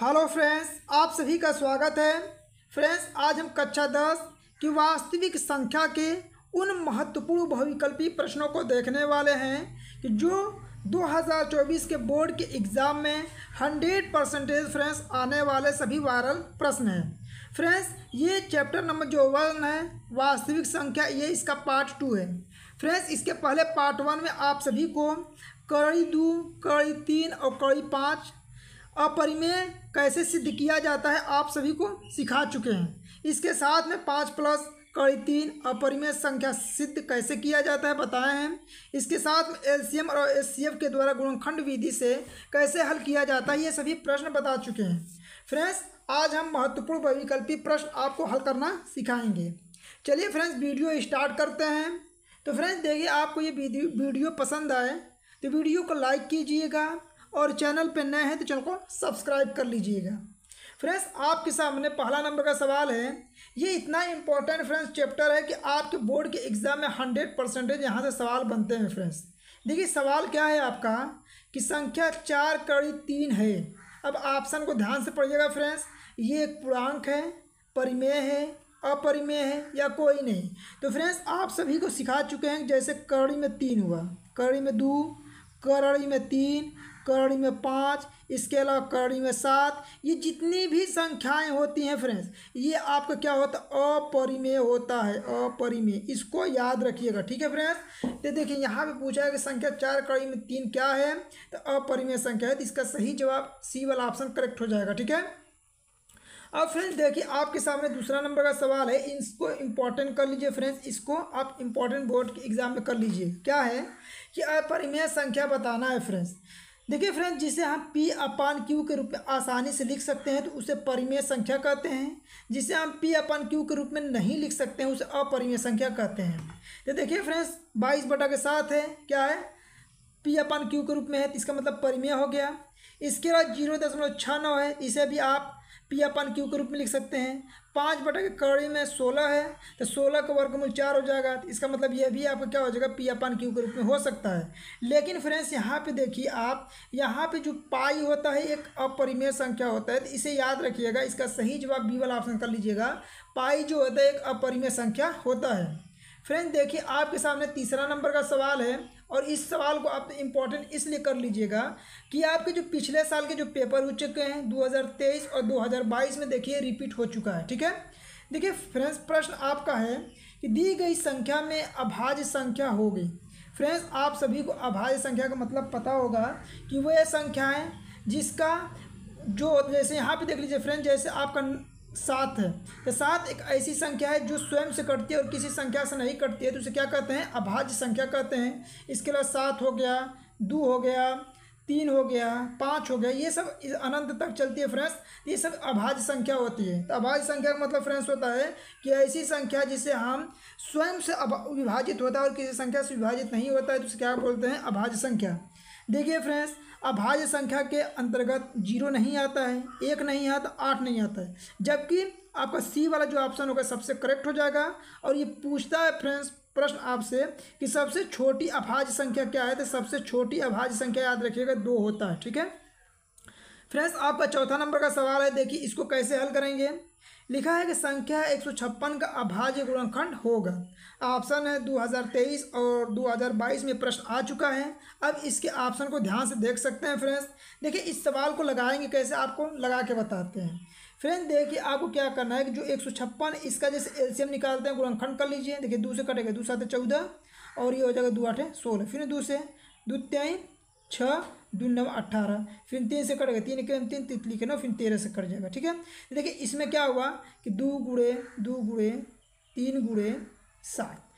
hello friends आप सभी का स्वागत है फ्रेंड्स आज हम कक्षा दस की वास्तविक संख्या के उन महत्वपूर्ण बहुविकल्पी प्रश्नों को देखने वाले हैं कि जो 2024 के बोर्ड के एग्ज़ाम में 100 परसेंटेज फ्रेंड्स आने वाले सभी वायरल प्रश्न हैं फ्रेंड्स ये चैप्टर नंबर जो वन है वास्तविक संख्या ये इसका पार्ट टू है फ्रेंड्स इसके पहले पार्ट वन में आप सभी को कड़ी दो कड़ी तीन और कड़ी पाँच अपरिमेय कैसे सिद्ध किया जाता है आप सभी को सिखा चुके हैं इसके साथ में पाँच प्लस कड़ी तीन अपरिमेय संख्या सिद्ध कैसे किया जाता है बताए हैं इसके साथ में एल और एस के द्वारा गुणखंड विधि से कैसे हल किया जाता है ये सभी प्रश्न बता चुके हैं फ्रेंड्स आज हम महत्वपूर्ण वैकल्पिक प्रश्न आपको हल करना सिखाएंगे चलिए फ्रेंड्स वीडियो स्टार्ट करते हैं तो फ्रेंड्स देखिए आपको ये वीडियो पसंद आए तो वीडियो को लाइक कीजिएगा और चैनल पर नए हैं तो चैनल को सब्सक्राइब कर लीजिएगा फ्रेंड्स आपके सामने पहला नंबर का सवाल है ये इतना इंपॉर्टेंट फ्रेंड्स चैप्टर है कि आपके बोर्ड के एग्ज़ाम में हंड्रेड परसेंटेज यहाँ से सवाल बनते हैं फ्रेंड्स देखिए सवाल क्या है आपका कि संख्या चार कड़ी तीन है अब ऑप्शन को ध्यान से पढ़िएगा फ्रेंड्स ये एक पूर्णांक है परिमेय है अपरिमेय है या कोई नहीं तो फ्रेंड्स आप सभी को सिखा चुके हैं जैसे कड़ी में तीन हुआ कड़ी में दो करड़ी में तीन करणी में पाँच इसके अलावा करणी में सात ये जितनी भी संख्याएं होती हैं फ्रेंड्स ये आपका क्या होता है अपरिमेय होता है अपरिमेय इसको याद रखिएगा ठीक है फ्रेंड्स तो देखिए यहाँ पे पूछा है कि संख्या चार कड़ी में तीन क्या है तो अपरिमेय संख्या है तो इसका सही जवाब सी वाला ऑप्शन करेक्ट हो जाएगा ठीक है अब फ्रेंड्स देखिए आपके सामने दूसरा नंबर का सवाल है इसको इम्पोर्टेंट कर लीजिए फ्रेंड्स इसको आप इम्पोर्टेंट बोर्ड के एग्जाम में कर लीजिए क्या है कि अपरिमेय संख्या बताना है फ्रेंड्स देखिए फ्रेंड जिसे हम पी अपान क्यू के रूप में आसानी से लिख सकते हैं तो उसे परिमेय संख्या कहते हैं जिसे हम पी अपान क्यू के रूप में नहीं लिख सकते हैं उसे अपरिमेय संख्या कहते हैं तो देखिए फ्रेंड्स बाईस बटा के साथ है क्या है पी अपान क्यू के रूप में है तो इसका मतलब परिमेय हो गया इसके बाद जीरो दशमलव छः नौ है इसे भी आप पी अपन क्यू के रूप में लिख सकते हैं पाँच बटा के कड़ी में सोलह है तो सोलह का वर्गमूल चार हो जाएगा तो इसका मतलब यह भी आपका क्या हो जाएगा पी अपन क्यू के रूप में हो सकता है लेकिन फ्रेंड्स यहाँ पे देखिए आप यहाँ पे जो पाई होता है एक अपरिमेय संख्या होता है तो इसे याद रखिएगा इसका सही जवाब बी वाला ऑप्शन कर लीजिएगा पाई जो होता है एक अपरिमेय संख्या होता है फ्रेंड्स देखिए आपके सामने तीसरा नंबर का सवाल है और इस सवाल को आप इम्पोर्टेंट इसलिए कर लीजिएगा कि आपके जो पिछले साल के जो पेपर हो चुके हैं 2023 और 2022 में देखिए रिपीट हो चुका है ठीक है देखिए फ्रेंड्स प्रश्न आपका है कि दी गई संख्या में अभाज्य संख्या होगी फ्रेंड्स आप सभी को अभाज्य संख्या का मतलब पता होगा कि वह संख्याएँ जिसका जो जैसे यहाँ पे देख लीजिए फ्रेंड जैसे आपका सात है तो सात एक ऐसी संख्या है जो स्वयं से कटती है और किसी संख्या से नहीं कटती है तो उसे क्या कहते हैं अभाज्य संख्या कहते हैं इसके अलावा सात हो गया दो हो गया तीन हो गया पाँच हो गया ये सब अनंत तक चलती है फ्रेंड्स ये सब अभाज्य संख्या होती है तो अभाज्य संख्या का मतलब फ्रेंड्स होता है कि ऐसी संख्या जिसे हम स्वयं से विभाजित होता है और किसी संख्या से विभाजित नहीं होता है तो उसे क्या बोलते हैं अभाज्य संख्या देखिए फ्रेंड्स अभाज्य संख्या के अंतर्गत जीरो नहीं आता है एक नहीं आता आठ नहीं आता है जबकि आपका सी वाला जो ऑप्शन होगा सबसे करेक्ट हो जाएगा और ये पूछता है फ्रेंड्स प्रश्न आपसे कि सबसे छोटी अभाज्य संख्या क्या है तो सबसे छोटी अभाज्य संख्या याद रखिएगा दो होता है ठीक है फ्रेंड्स आपका चौथा नंबर का सवाल है देखिए इसको कैसे हल करेंगे लिखा है कि संख्या एक सौ छप्पन का अभाज्य गुणनखंड होगा ऑप्शन है 2023 और 2022 में प्रश्न आ चुका है अब इसके ऑप्शन को ध्यान से देख सकते हैं फ्रेंड्स देखिए इस सवाल को लगाएंगे कैसे आपको लगा के बताते हैं फ्रेंड देखिए आपको क्या करना है कि जो एक सौ छप्पन इसका जैसे एल्शियम निकालते हैं गुणनखंड कर लीजिए देखिए दूसरे कटेगा दूसरा चौदह और ये हो जाएगा दो आठ सोलह फिर दूसरे द्वितीय छः दून नव अट्ठारह फिर तीन से कटेगा तीन के तीन तितली के ना फिर तेरह से कट जाएगा ठीक है देखिए इसमें क्या हुआ कि दो गुड़े दो गुड़े तीन गुड़े सात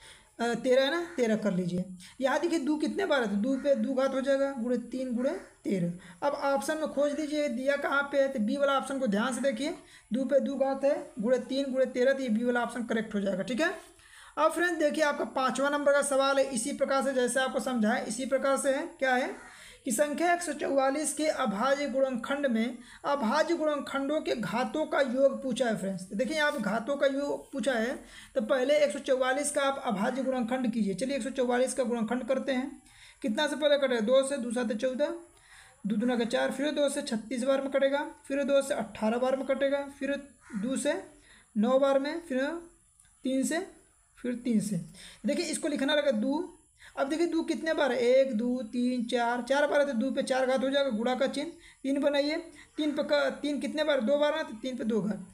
तेरह है ना तेरह कर लीजिए यहाँ देखिए दो कितने बार है दो पे दो घात हो जाएगा गुड़े तीन गुड़े तेरह अब ऑप्शन में खोज दीजिए दिया कहाँ पे है तो बी वाला ऑप्शन को ध्यान से देखिए दो पे दो घात है गुड़े तीन गुड़े तेरह तो ये बी वाला ऑप्शन करेक्ट हो जाएगा ठीक है अब फ्रेंड देखिए आपका पाँचवा नंबर का सवाल है इसी प्रकार से जैसे आपको समझाएं इसी प्रकार से है क्या है कि संख्या एक के अभाज्य गुणनखंड में अभाज्य गुणनखंडों के घातों का योग पूछा है फ्रेंड्स तो देखिए आप घातों का योग पूछा है तो पहले एक का आप अभाज्य गुणनखंड कीजिए चलिए एक का गुणनखंड करते हैं कितना से पहले कटेगा दो से दूसरा से चौदह दो दुना का चार फिर दो से छत्तीस बार में कटेगा फिर दो से अट्ठारह बार में कटेगा फिर दो से नौ बार में फिर तीन से फिर तीन से देखिए इसको लिखना रहेगा दो अब देखिए दो कितने बार है एक दो तीन चार चार बार है तो दो पे चार घात हो जाएगा गुड़ा का चिन्ह तीन बनाइए तीन पे का तीन कितने बार दो बार है तो तीन पे दो घात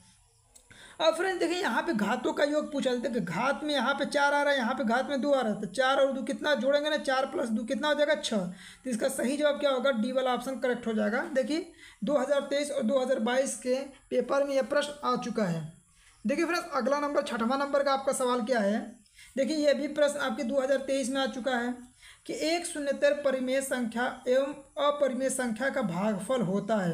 अब फ्रेंड देखिए यहाँ पे घातों का योग पूछा जाता है घात में यहाँ पे चार आ रहा है यहाँ पे घात में दो आ रहा है तो चार और दो कितना जोड़ेंगे ना चार प्लस दो कितना हो जाएगा छः तो इसका सही जवाब क्या होगा डी वाला ऑप्शन करेक्ट हो जाएगा देखिए 2023 और 2022 के पेपर में यह प्रश्न आ चुका है देखिए फ्रेंड अगला नंबर छठवां नंबर का आपका सवाल क्या है देखिए यह भी प्रश्न आपके 2023 में आ चुका है कि एक शून्यतर परिमेय संख्या एवं अपरिमेय संख्या का भागफल होता है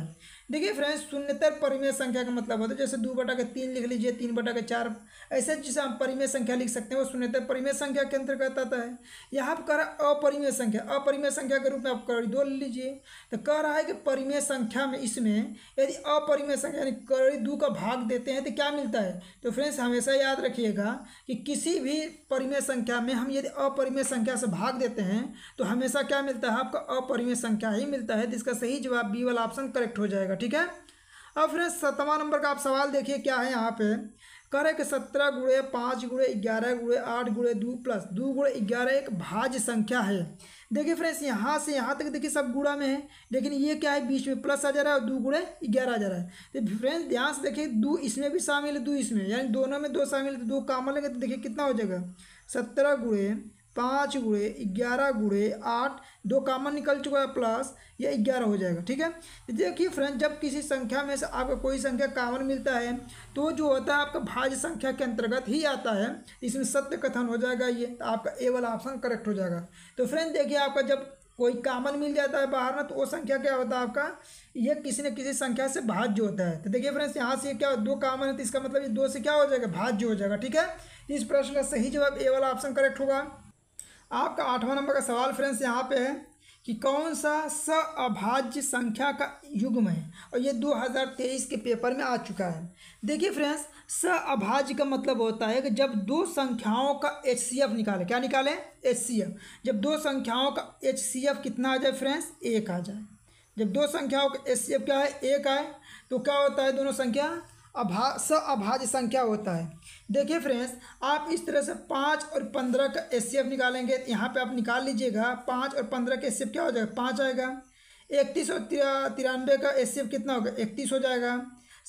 देखिए फ्रेंड्स शून्यतर परिमेय संख्या का मतलब होता है जैसे दो बटा के तीन लिख लीजिए तीन बटा के चार ऐसे जिसे हम परिमेय संख्या लिख सकते हैं वो शून्यतर परिमेय संख्या के अंतर्गत आता है यहाँ पर कह रहा है अपरिमेय संख्या अपरिमेय संख्या के रूप में आप करी दो लीजिए तो कह रहा है कि परिमेय संख्या में इसमें यदि अपरिमेय संख्या यानी करी दो का भाग देते हैं तो क्या मिलता है तो फ्रेंड्स हमेशा याद रखिएगा कि किसी भी परिमेय संख्या में हम यदि अपरिमेय संख्या से भाग देते हैं तो हमेशा क्या मिलता है आपका अपरिमेय संख्या ही मिलता है जिसका सही जवाब बी वाला ऑप्शन करेक्ट हो जाएगा जाएगा ठीक है अब फिर सतवा नंबर का आप सवाल देखिए क्या है यहाँ पे कह रहे कि सत्रह गुड़े पाँच गुड़े ग्यारह गुड़े आठ गुड़े दो प्लस दो गुड़े ग्यारह एक भाज संख्या है देखिए फ्रेंड्स यहाँ से यहाँ तक देखिए सब गुड़ा में है लेकिन ये क्या है बीच में प्लस आ जा रहा है और दो गुड़े ग्यारह आ जा रहा है तो फ्रेंड्स ध्यान से देखिए दो इसमें भी शामिल है दो इसमें यानी दोनों में दो शामिल है तो दो काम लेंगे तो देखिए कितना हो जाएगा सत्रह गुड़े पाँच गुड़े ग्यारह गुड़े आठ दो कामन निकल चुका है प्लस या ग्यारह हो जाएगा ठीक है देखिए फ्रेंड जब किसी संख्या में से आपका कोई संख्या कामन मिलता है तो जो होता है आपका भाज्य संख्या के अंतर्गत ही आता है इसमें सत्य कथन हो जाएगा ये तो आपका ए वाला ऑप्शन करेक्ट हो जाएगा तो फ्रेंड देखिए आपका जब कोई कामन मिल जाता है बाहर में तो वो संख्या क्या होता है आपका ये किसी न किसी संख्या से भाज्य होता है तो देखिए फ्रेंड्स यहाँ से क्या दो कामन है तो इसका मतलब ये दो से क्या हो जाएगा भाज्य हो जाएगा ठीक है इस प्रश्न का सही जवाब ए वाला ऑप्शन करेक्ट होगा आपका आठवां नंबर का सवाल फ्रेंड्स यहाँ पे है कि कौन सा स अभाज्य संख्या का युग्म है और ये 2023 के पेपर में आ चुका है देखिए फ्रेंड्स स अभाज्य का मतलब होता है कि जब दो संख्याओं का एच सी एफ निकाले क्या निकालें एच सी एफ जब दो संख्याओं का एच सी एफ कितना आ जाए फ्रेंड्स एक आ जाए जब दो संख्याओं का एच सी एफ क्या है एक आए तो क्या होता है दोनों संख्या अभा स अभाज्य संख्या होता है देखिए फ्रेंड्स आप इस तरह से पाँच और पंद्रह का एस निकालेंगे तो यहाँ पर आप निकाल लीजिएगा पाँच और पंद्रह का एस क्या हो जाएगा पाँच आएगा इकतीस और तिरानवे का एस कितना होगा इकतीस हो जाएगा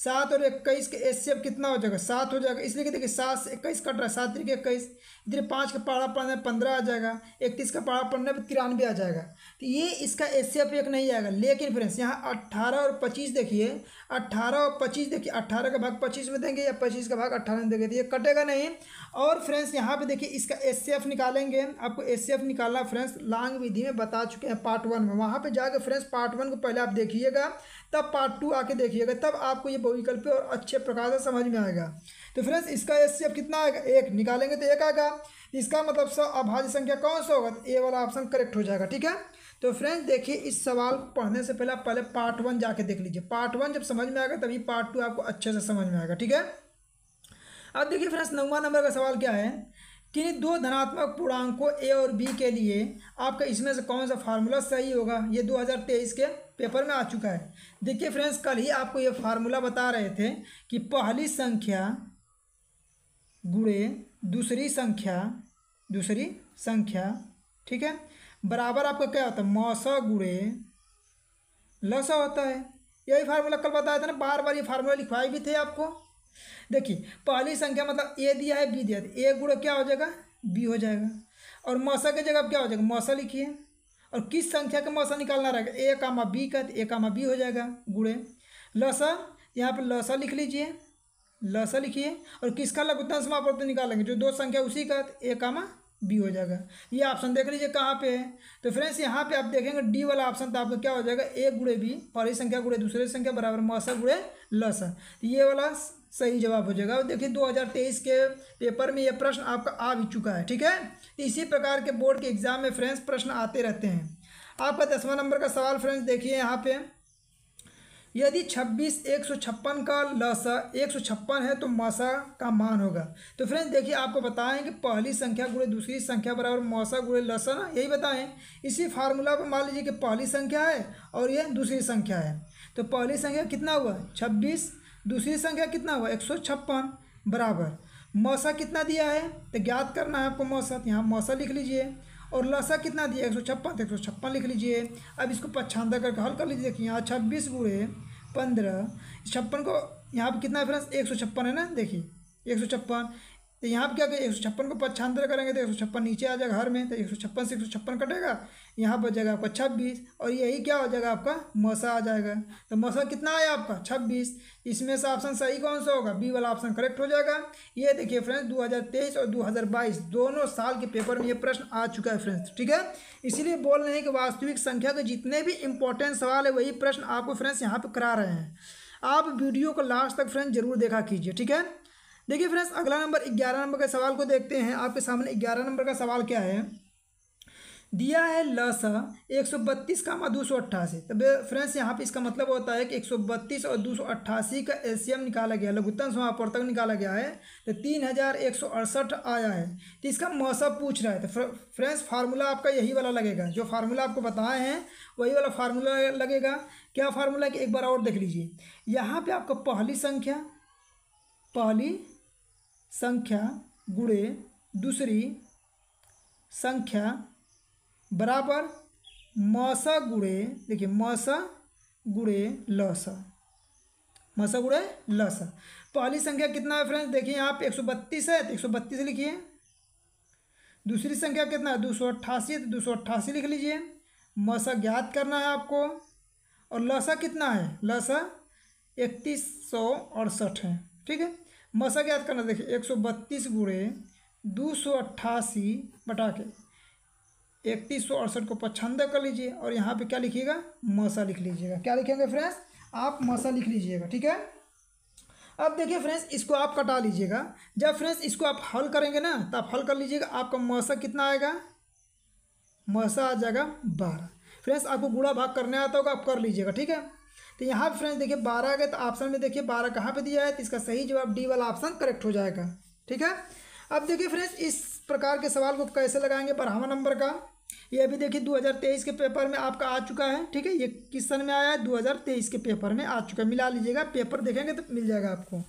सात और इक्कीस का एच कितना हो जाएगा सात हो जाएगा इसलिए कि देखिए सात से इक्कीस कट रहा है सात तरीके इक्कीस इधर पाँच का पारा पड़ने में पंद्रह आ जाएगा इकतीस का पारा पड़ने पर तिरानवे आ जाएगा तो ये इसका एच एक नहीं आएगा लेकिन फ्रेंड्स यहाँ अट्ठारह और पच्चीस देखिए अट्ठारह और पच्चीस देखिए अट्ठारह का भाग पच्चीस में देंगे या पच्चीस का भाग अट्ठारह में देंगे तो ये कटेगा नहीं और फ्रेंड्स यहाँ पे देखिए इसका एफ निकालेंगे आपको एफ निकालना फ्रेंड्स लांग विधि में बता चुके हैं पार्ट वन में वहाँ पर जाकर फ्रेंड्स पार्ट वन को पहले आप देखिएगा तब पार्ट टू आके देखिएगा तब आपको ये बहुविकल्प और अच्छे प्रकार से समझ में आएगा तो फ्रेंड्स इसका एस कितना आएगा एक निकालेंगे तो एक आएगा इसका मतलब सब अभाज्य संख्या कौन सा होगा ए वाला ऑप्शन करेक्ट हो जाएगा ठीक है तो फ्रेंड्स देखिए इस सवाल को पढ़ने से पहले पहले पार्ट वन जाके देख लीजिए पार्ट वन जब समझ में आएगा तभी पार्ट टू आपको अच्छे से समझ में आएगा ठीक है अब देखिए फ्रेंड्स नौवा नंबर का सवाल क्या है कि दो धनात्मक पूर्णांकों ए और बी के लिए आपका इसमें से कौन सा फार्मूला सही होगा ये दो के पेपर में आ चुका है देखिए फ्रेंड्स कल ही आपको ये फार्मूला बता रहे थे कि पहली संख्या गुड़े दूसरी संख्या दूसरी संख्या ठीक है बराबर आपका क्या होता है मौसौ गुड़े लसा होता है यही फार्मूला कल बताया था ना बार बार ये फार्मूला लिखवाए भी थे आपको देखिए पहली संख्या मतलब ए दिया है बी दिया था ए गुड़ क्या हो जाएगा बी हो जाएगा और मौसा की जगह क्या हो जाएगा मौसा लिखिए और किस संख्या का मसा निकालना रहेगा ए कामा बी का तो ए कामा बी हो जाएगा गुड़े लसा यहाँ पर लसा लिख लीजिए लसा लिखिए और किसका लघुतम समापवर्तन निकालेंगे जो दो संख्या उसी का तो ए कामा बी हो जाएगा ये ऑप्शन देख लीजिए कहाँ पे है तो फ्रेंड्स यहाँ पे आप देखेंगे डी वाला ऑप्शन तो आपको क्या हो जाएगा एक गुड़े बी पहली संख्या गुड़े दूसरे संख्या बराबर मसा गुड़े लसा तो ये वाला सही जवाब हो जाएगा देखिए 2023 के पेपर में यह प्रश्न आपका आ भी चुका है ठीक है इसी प्रकार के बोर्ड के एग्जाम में फ्रेंड्स प्रश्न आते रहते हैं आपका दसवां नंबर का सवाल फ्रेंड्स देखिए यहाँ पे यदि छब्बीस एक सौ छप्पन का लसा एक सौ छप्पन है तो मौसा का मान होगा तो फ्रेंड्स देखिए आपको बताएं कि पहली संख्या गुड़े दूसरी संख्या बराबर मौसा गुड़े लसा ना यही बताएं इसी फार्मूला पर मान लीजिए कि पहली संख्या है और यह दूसरी संख्या है तो पहली संख्या कितना हुआ छब्बीस दूसरी संख्या कितना हुआ एक सौ छप्पन बराबर मौसा कितना दिया है तो ज्ञात करना है आपको मौसा तो यहाँ मौसा लिख लीजिए और लसा कितना दिया एक सौ छप्पन तो एक सौ छप्पन लिख लीजिए अब इसको पछांदा करके हल कर लीजिए देखिए यहाँ छब्बीस बुढ़े पंद्रह छप्पन को यहाँ पर कितना रेफरेंस एक सौ छप्पन है ना देखिए एक सौ छप्पन तो यहाँ पर क्या एक सौ छप्पन को पच्छांतर करेंगे तो एक सौ छप्पन नीचे आ जाएगा हर में तो एक सौ छप्पन से एक सौ छप्पन कटेगा यहाँ पर जाएगा आपका छब्बीस और यही क्या हो जाएगा आपका मौसा आ जाएगा तो मौसा कितना आया आपका छब्बीस इसमें से ऑप्शन सही कौन सा होगा बी वाला ऑप्शन करेक्ट हो जाएगा ये देखिए फ्रेंड्स दो और दो दोनों साल के पेपर में ये प्रश्न आ चुका है फ्रेंड्स ठीक है इसीलिए बोल रहे हैं कि वास्तविक संख्या के जितने भी इंपॉर्टेंट सवाल है वही प्रश्न आपको फ्रेंड्स यहाँ पर करा रहे हैं आप वीडियो को लास्ट तक फ्रेंड्स जरूर देखा कीजिए ठीक है देखिए फ्रेंड्स अगला नंबर ग्यारह नंबर के सवाल को देखते हैं आपके सामने ग्यारह नंबर का सवाल क्या है दिया है लसा एक सौ बत्तीस का मा दो सौ अट्ठासी तब फ्रेंड्स यहाँ पे इसका मतलब होता है कि एक सौ बत्तीस और दो सौ अट्ठासी का एलसीएम निकाला गया लघुत्तम तक निकाला गया है तो तीन हज़ार एक सौ अड़सठ आया है तो इसका मौसम पूछ रहा है तो फ्रेंड्स फार्मूला आपका यही वाला लगेगा जो फार्मूला आपको बताए हैं वही वाला फार्मूला लगेगा क्या फार्मूला कि एक बार और देख लीजिए यहाँ पर आपका पहली संख्या पहली संख्या गुड़े दूसरी संख्या बराबर मस गुड़े देखिए मस गुड़े लस मस गुड़े लस पहली संख्या कितना है फ्रेंड्स देखिए आप एक सौ बत्तीस है तो एक सौ बत्तीस लिखिए दूसरी संख्या कितना है दो सौ अट्ठासी है तो दो सौ अट्ठासी लिख लीजिए मस ज्ञात करना है आपको और लस कितना है लस इकतीस सौ अड़सठ है ठीक है मसा याद करना देखिए एक सौ बत्तीस गुड़े दो सौ अट्ठासी बटा के इकतीस सौ अड़सठ को पछंद कर लीजिए और यहाँ पे क्या लिखिएगा मसा लिख लीजिएगा क्या लिखेंगे फ्रेंड्स आप मसा लिख लीजिएगा ठीक है अब देखिए फ्रेंड्स इसको आप कटा लीजिएगा जब फ्रेंड्स इसको आप हल करेंगे ना तो आप हल कर लीजिएगा आपका मसा कितना आएगा मसा आ जाएगा बारह फ्रेंड्स आपको बूढ़ा भाग करने आता होगा आप कर लीजिएगा ठीक है तो यहाँ पर फ्रेंड्स देखिए बारह आ गए तो ऑप्शन में देखिए बारह कहाँ पर दिया है तो इसका सही जवाब डी वाला ऑप्शन करेक्ट हो जाएगा ठीक है अब देखिए फ्रेंड्स इस प्रकार के सवाल को कैसे लगाएंगे बारहवा नंबर का ये अभी देखिए 2023 के पेपर में आपका आ चुका है ठीक है ये क्वेश्चन में आया है 2023 के पेपर में आ चुका है मिला लीजिएगा पेपर देखेंगे तो मिल जाएगा आपको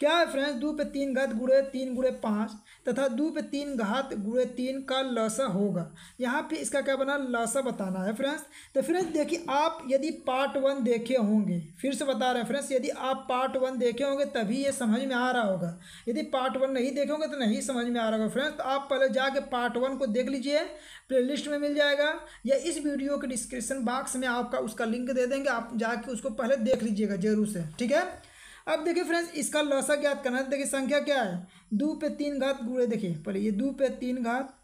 क्या है फ्रेंड्स दो पे तीन घात गुड़े तीन गुड़े पाँच तथा दो पे तीन घात गुड़े तीन का लसा होगा यहाँ पे इसका क्या बना लसा बताना है फ्रेंड्स तो फ्रेंड्स देखिए आप यदि पार्ट वन देखे होंगे फिर से बता रहे हैं फ्रेंड्स यदि आप पार्ट वन देखे होंगे तभी ये समझ में आ रहा होगा यदि पार्ट वन नहीं देखे होंगे तो नहीं समझ में आ रहा होगा फ्रेंड्स तो आप पहले जाके पार्ट वन को देख लीजिए लिस्ट में मिल जाएगा या इस वीडियो के डिस्क्रिप्शन बॉक्स में आपका उसका लिंक दे देंगे आप जाके उसको पहले देख लीजिएगा जरूर से ठीक है अब देखिए फ्रेंड्स इसका लौसा ज्ञात करना है देखिए संख्या क्या है दो पे तीन घात गुड़े देखिए पहले ये दो पे तीन घात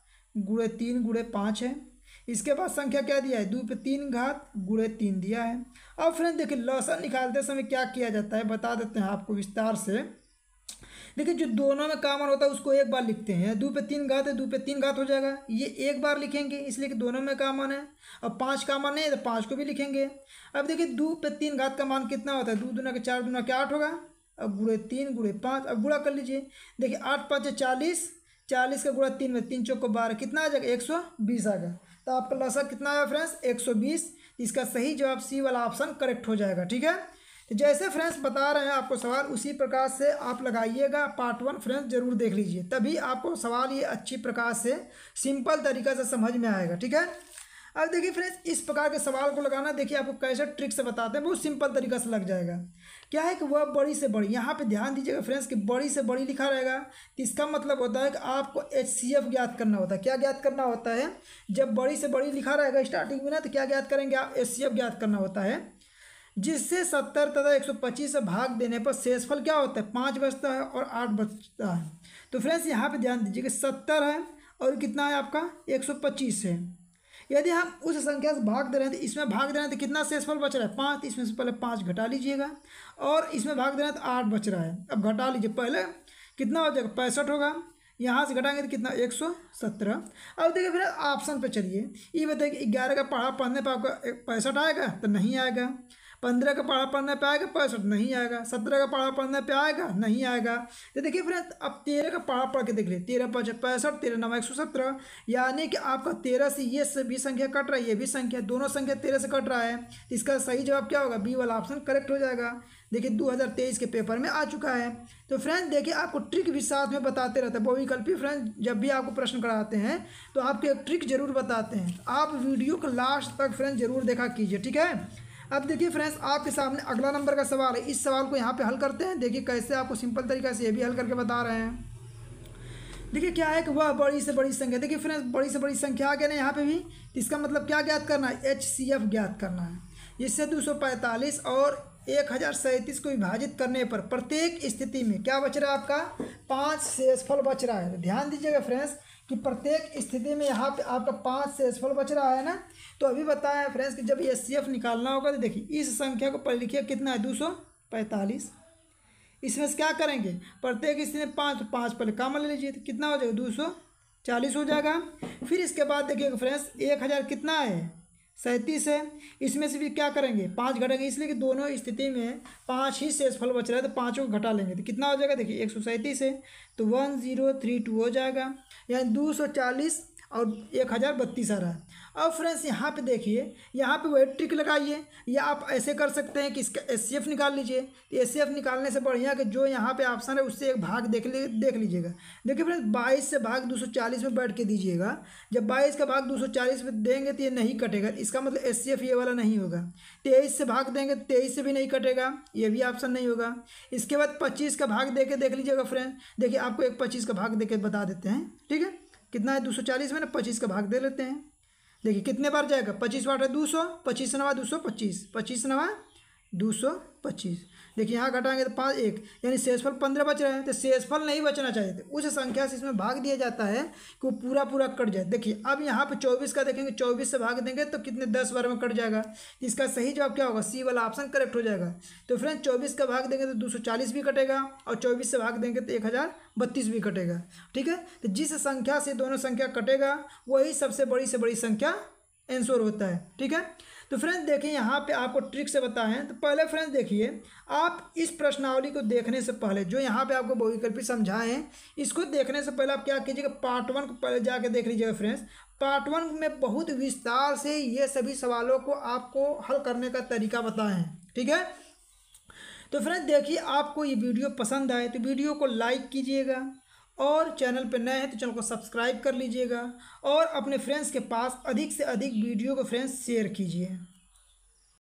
गुड़े तीन गुड़े पाँच है इसके बाद संख्या क्या दिया है दो पे तीन घात गुड़े तीन दिया है अब फ्रेंड्स देखिए लौसा निकालते समय क्या किया जाता है बता देते हैं आपको विस्तार से देखिए जो दोनों में कॉमन होता है उसको एक बार लिखते हैं दो पे तीन घात है दो पे तीन घात हो जाएगा ये एक बार लिखेंगे इसलिए कि दोनों में कॉमन है और पाँच कामन नहीं है तो पाँच को भी लिखेंगे अब देखिए दो पे तीन घात का मान कितना होता है दो दुना के चार दुना के आठ होगा अब गुड़े तीन गुड़े पाँच अब गुड़ा कर लीजिए देखिए आठ पाँच चालीस चालीस का गुड़ा तीन में तीन चौक को बारह कितना आ जाएगा एक सौ बीस आ गया तो आपका लसा कितना आया फ्रेंड्स एक सौ बीस इसका सही जवाब सी वाला ऑप्शन करेक्ट हो जाएगा ठीक है तो जैसे फ्रेंड्स बता रहे हैं आपको सवाल उसी प्रकार से आप लगाइएगा पार्ट वन फ्रेंड्स जरूर देख लीजिए तभी आपको सवाल ये अच्छी प्रकार से सिंपल तरीक़े से समझ में आएगा ठीक है अब देखिए फ्रेंड्स इस प्रकार के सवाल को लगाना देखिए आपको कैसे ट्रिक से बताते हैं बहुत सिंपल तरीका से लग जाएगा क्या है कि वह बड़ी से बड़ी यहाँ पे ध्यान दीजिएगा फ्रेंड्स कि बड़ी से बड़ी लिखा रहेगा तो इसका मतलब होता है कि आपको एच सी एफ ज्ञात करना होता है क्या ज्ञात करना होता है जब बड़ी से बड़ी लिखा रहेगा स्टार्टिंग में ना तो क्या ज्ञात करेंगे आप एच सी एफ ज्ञात करना होता है जिससे सत्तर तथा एक सौ पच्चीस से भाग देने पर शेषफल क्या होता है पाँच बचता है और आठ बचता है तो फ्रेंड्स यहाँ पे ध्यान दीजिए कि सत्तर है और कितना है आपका एक सौ पच्चीस है यदि हम उस संख्या से भाग दे रहे हैं तो इसमें भाग दे रहे हैं तो कितना शेषफल बच रहा है पाँच इसमें से पहले पाँच घटा लीजिएगा और इसमें भाग दे रहे हैं तो आठ बच रहा है अब घटा लीजिए पहले कितना हो जाएगा पैंसठ होगा यहाँ से घटाएंगे तो कितना एक सौ सत्रह अब देखिए फिर ऑप्शन पे चलिए ये बताइए कि ग्यारह का पढ़ा पढ़ने पर आपका पैंसठ आएगा तो नहीं आएगा पंद्रह का पढ़ा पढ़ने पे आएगा पैंसठ नहीं आएगा सत्रह का पढ़ा पढ़ने पे आएगा नहीं आएगा तो देखिए फ्रेंड अब तेरह का पढ़ा पढ़ के देख लीजिए तेरह पाँच पैंसठ तेरह नवा एक सौ सत्रह यानी कि आपका तेरह से ये भी संख्या कट रहा है ये भी संख्या दोनों संख्या तेरह से कट रहा है तो इसका सही जवाब क्या होगा बी वाला ऑप्शन करेक्ट हो जाएगा देखिए तेईस के पेपर में आ चुका है तो फ्रेंड देखिए आपको ट्रिक भी साथ में बताते रहते हैं बहुविकल्पी फ्रेंड जब भी आपको प्रश्न कराते हैं तो आपके ट्रिक जरूर बताते हैं आप वीडियो को लास्ट तक फ्रेंड जरूर देखा कीजिए ठीक है अब देखिए फ्रेंड्स आपके सामने अगला नंबर का सवाल है इस सवाल को यहाँ पे हल करते हैं देखिए कैसे आपको सिंपल तरीका से ये भी हल करके बता रहे हैं देखिए क्या है कि वह बड़ी से बड़ी संख्या देखिए फ्रेंड्स बड़ी से बड़ी संख्या आ गया ना यहाँ पे भी इसका मतलब क्या ज्ञात करना है एच सी एफ ज्ञात करना है इससे दो सौ पैंतालीस और एक हज़ार सैंतीस को विभाजित करने पर प्रत्येक स्थिति में क्या बच रहा है आपका पाँच शेषफल बच रहा है तो ध्यान दीजिएगा फ्रेंड्स कि प्रत्येक स्थिति में यहाँ पे आपका पाँच शेषफल बच रहा है ना तो अभी बताया फ्रेंड्स कि जब एस निकालना होगा तो देखिए इस संख्या को पढ़ लिखिए कितना है दो सौ पैंतालीस इसमें से क्या करेंगे प्रत्येक स्थिति में पाँच पाँच पहले कामन ले लीजिए तो कितना हो जाएगा दो सौ चालीस हो जाएगा फिर इसके बाद देखिएगा फ्रेंड्स एक हज़ार कितना है सैंतीस है इसमें से भी क्या करेंगे पाँच घटेंगे इसलिए कि दोनों स्थिति में पाँच ही शेषफल बच रहा है तो पाँचों को घटा लेंगे तो कितना हो जाएगा देखिए एक सौ सैंतीस है तो वन ज़ीरो थ्री टू हो जाएगा यानी दो सौ चालीस और एक हज़ार बत्तीस आ रहा है अब फ्रेंड्स यहाँ पे देखिए यहाँ पे वही ट्रिक लगाइए या आप ऐसे कर सकते हैं कि इसका एस निकाल लीजिए सी तो एफ निकालने से बढ़िया कि जो यहाँ पे ऑप्शन है उससे एक भाग देख ले देख लीजिएगा देखिए फ्रेंड्स बाईस से भाग दो में बैठ के दीजिएगा जब बाईस का भाग दो में देंगे तो ये नहीं कटेगा इसका मतलब एस ये वाला नहीं होगा तेईस से भाग देंगे तो तेईस से भी नहीं कटेगा ये भी ऑप्शन नहीं होगा इसके बाद पच्चीस का भाग दे के देख लीजिएगा फ्रेंड देखिए आपको एक पच्चीस का भाग दे के बता देते हैं ठीक है कितना है दो सौ चालीस में ना पच्चीस का भाग दे लेते हैं देखिए कितने बार जाएगा पच्चीस बार है दो सौ पच्चीस नवा दो सौ पच्चीस पच्चीस नवा दो सौ पच्चीस देखिए यहाँ घटाएंगे तो पाँच एक यानी शेषफल पंद्रह बच रहे हैं तो शेषफल नहीं बचना चाहिए थे उस संख्या से इसमें भाग दिया जाता है कि वो पूरा पूरा कट जाए देखिए अब यहाँ पर चौबीस का देखेंगे चौबीस से भाग देंगे तो कितने दस बार में कट जाएगा इसका सही जवाब क्या होगा सी वाला ऑप्शन करेक्ट हो जाएगा तो फ्रेंड चौबीस का भाग देंगे तो दो भी कटेगा और चौबीस से भाग देंगे तो एक भी कटेगा ठीक है तो जिस संख्या से दोनों संख्या कटेगा वही सबसे बड़ी से बड़ी संख्या आंसर होता है ठीक है तो फ्रेंड्स देखिए यहाँ पे आपको ट्रिक से बताएं तो पहले फ्रेंड्स देखिए आप इस प्रश्नावली को देखने से पहले जो यहाँ पे आपको बहुविकल्पी हैं इसको देखने से पहले आप क्या कीजिएगा पार्ट वन को पहले जाके देख लीजिएगा फ्रेंड्स पार्ट वन में बहुत विस्तार से ये सभी सवालों को आपको हल करने का तरीका बताएं ठीक है तो फ्रेंड्स देखिए आपको ये वीडियो पसंद आए तो वीडियो को लाइक कीजिएगा और चैनल पर नए हैं तो चैनल को सब्सक्राइब कर लीजिएगा और अपने फ्रेंड्स के पास अधिक से अधिक वीडियो को फ्रेंड्स शेयर कीजिए